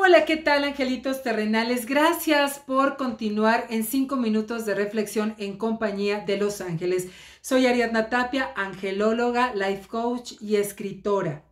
Hola, ¿qué tal angelitos terrenales? Gracias por continuar en 5 minutos de reflexión en compañía de los ángeles. Soy Ariadna Tapia, angelóloga, life coach y escritora.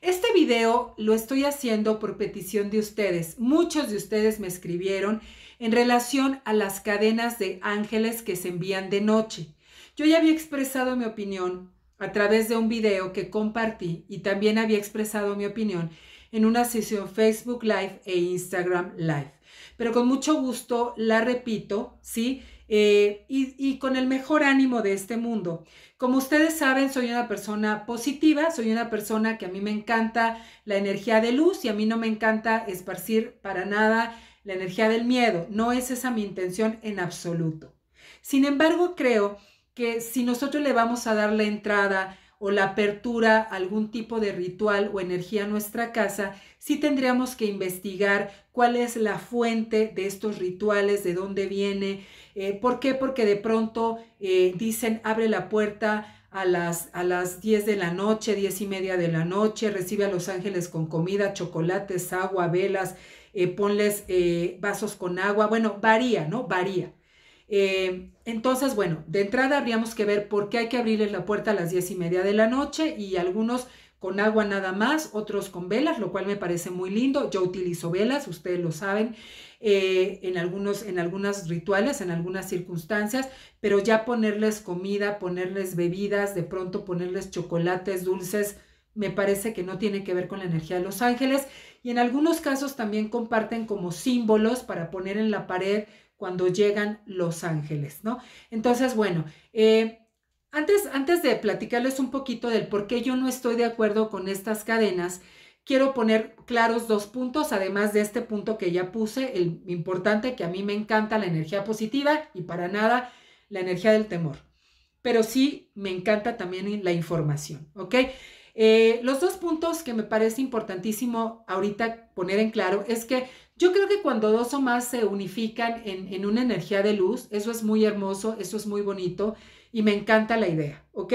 Este video lo estoy haciendo por petición de ustedes. Muchos de ustedes me escribieron en relación a las cadenas de ángeles que se envían de noche. Yo ya había expresado mi opinión a través de un video que compartí y también había expresado mi opinión en una sesión Facebook Live e Instagram Live. Pero con mucho gusto la repito, ¿sí? Eh, y, y, con el mejor ánimo de este mundo. Como ustedes saben, soy una persona positiva, soy una persona que a mí me encanta la energía de luz y a mí no me encanta esparcir para nada la energía del miedo. No es esa mi intención en absoluto. Sin embargo, creo que si nosotros le vamos a dar la entrada o la apertura algún tipo de ritual o energía a nuestra casa, sí tendríamos que investigar cuál es la fuente de estos rituales, de dónde viene. Eh, ¿Por qué? Porque de pronto eh, dicen abre la puerta a las, a las 10 de la noche, 10 y media de la noche, recibe a los ángeles con comida, chocolates, agua, velas, eh, ponles vasos con agua. Bueno, varía, ¿no? Varía. Eh, entonces, bueno, de entrada habríamos que ver por qué hay que abrirles la puerta a las diez y media de la noche y algunos con agua nada más, otros con velas, lo cual me parece muy lindo. Yo utilizo velas, ustedes lo saben, eh, en algunos en algunas rituales, en algunas circunstancias, pero ya ponerles comida, ponerles bebidas, de pronto ponerles chocolates, dulces, me parece que no tiene que ver con la energía de los ángeles. Y en algunos casos también comparten como símbolos para poner en la pared cuando llegan los ángeles, ¿no? Entonces, bueno, eh, antes, antes de platicarles un poquito del por qué yo no estoy de acuerdo con estas cadenas, quiero poner claros dos puntos, además de este punto que ya puse, el importante que a mí me encanta la energía positiva y para nada la energía del temor. Pero sí me encanta también la información, ¿ok? Eh, los dos puntos que me parece importantísimo ahorita poner en claro es que yo creo que cuando dos o más se unifican en, una energía de luz, eso es muy hermoso, eso es muy bonito y me encanta la idea, ¿ok?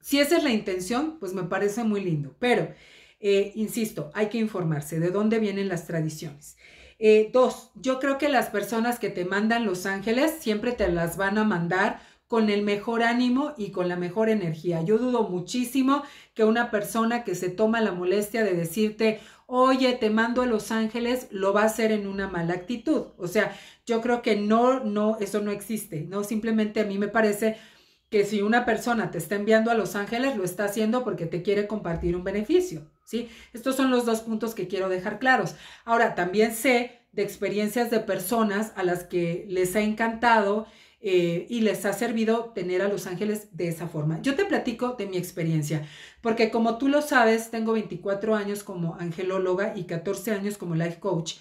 Si esa es la intención, pues me parece muy lindo, pero, eh, insisto, hay que informarse de dónde vienen las tradiciones. Eh, dos, yo creo que las personas que te mandan los ángeles siempre te las van a mandar con el mejor ánimo y con la mejor energía. Yo dudo muchísimo que una persona que se toma la molestia de decirte, oye, te mando a Los Ángeles, lo va a hacer en una mala actitud. O sea, yo creo que no, no, eso no existe, ¿no? Simplemente a mí me parece que si una persona te está enviando a Los Ángeles, lo está haciendo porque te quiere compartir un beneficio, ¿sí? Estos son los dos puntos que quiero dejar claros. Ahora, también sé de experiencias de personas a las que les ha encantado eh, y les ha servido tener a Los Ángeles de esa forma. Yo te platico de mi experiencia, porque como tú lo sabes, tengo 24 años como angelóloga y 14 años como life coach.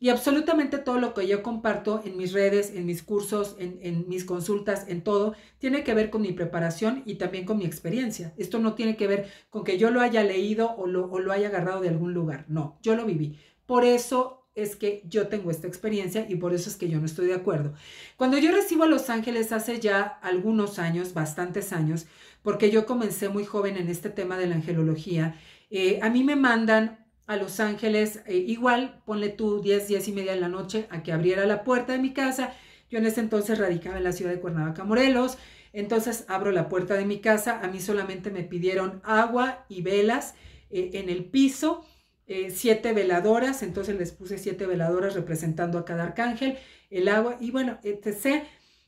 Y absolutamente todo lo que yo comparto en mis redes, en mis cursos, en, mis consultas, en todo, tiene que ver con mi preparación y también con mi experiencia. Esto no tiene que ver con que yo lo haya leído o lo haya agarrado de algún lugar. No, yo lo viví. Por eso es que yo tengo esta experiencia y por eso es que yo no estoy de acuerdo. Cuando yo recibo a Los Ángeles hace ya algunos años, bastantes años, porque yo comencé muy joven en este tema de la angelología, eh, a mí me mandan a Los Ángeles, eh, igual ponle tú 10, 10 y media de la noche a que abriera la puerta de mi casa. Yo en ese entonces radicaba en la ciudad de Cuernavaca, Morelos. Entonces abro la puerta de mi casa, a mí solamente me pidieron agua y velas eh, en el piso eh, siete veladoras, entonces les puse siete veladoras representando a cada arcángel, el agua y bueno, etc.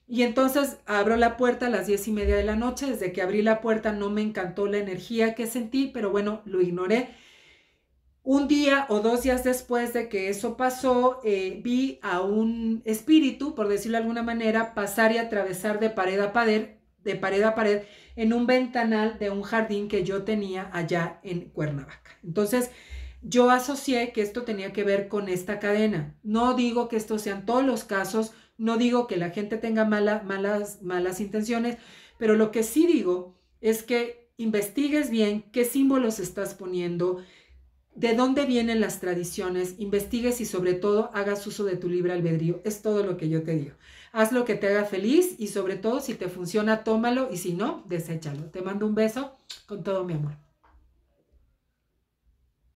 Y entonces abro la puerta a las diez y media de la noche. Desde que abrí la puerta no me encantó la energía que sentí, pero bueno, lo ignoré. Un día o dos días después de que eso pasó, eh, vi a un espíritu, por decirlo de alguna manera, pasar y atravesar de pared a pared, de pared a pared, en un ventanal de un jardín que yo tenía allá en Cuernavaca. Entonces, yo asocié que esto tenía que ver con esta cadena. No digo que estos sean todos los casos, no digo que la gente tenga malas, malas intenciones, pero lo que sí digo es que investigues bien qué símbolos estás poniendo, de dónde vienen las tradiciones, investigues y sobre todo hagas uso de tu libre albedrío. Es todo lo que yo te digo. Haz lo que te haga feliz y sobre todo si te funciona, tómalo y si no, deséchalo. Te mando un beso con todo mi amor.